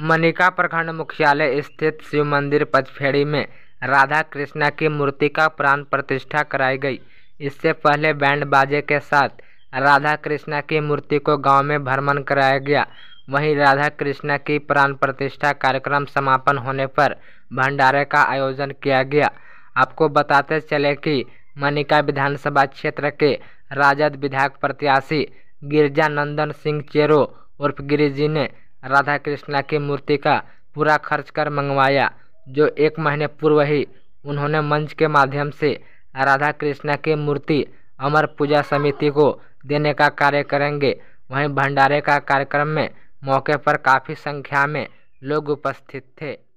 मनिका प्रखंड मुख्यालय स्थित शिव मंदिर पचफेड़ी में राधा कृष्णा की मूर्ति का प्राण प्रतिष्ठा कराई गई इससे पहले बैंड बाजे के साथ राधा कृष्णा की मूर्ति को गांव में भ्रमण कराया गया वहीं राधा कृष्णा की प्राण प्रतिष्ठा कार्यक्रम समापन होने पर भंडारे का आयोजन किया गया आपको बताते चले कि मनिका विधानसभा क्षेत्र के राजद विधायक प्रत्याशी गिरजानंदन सिंह चेरो उर्फ गिरिजी ने राधा कृष्णा की मूर्ति का पूरा खर्च कर मंगवाया जो एक महीने पूर्व ही उन्होंने मंच के माध्यम से राधा कृष्णा की मूर्ति अमर पूजा समिति को देने का कार्य करेंगे वहीं भंडारे का कार्यक्रम में मौके पर काफ़ी संख्या में लोग उपस्थित थे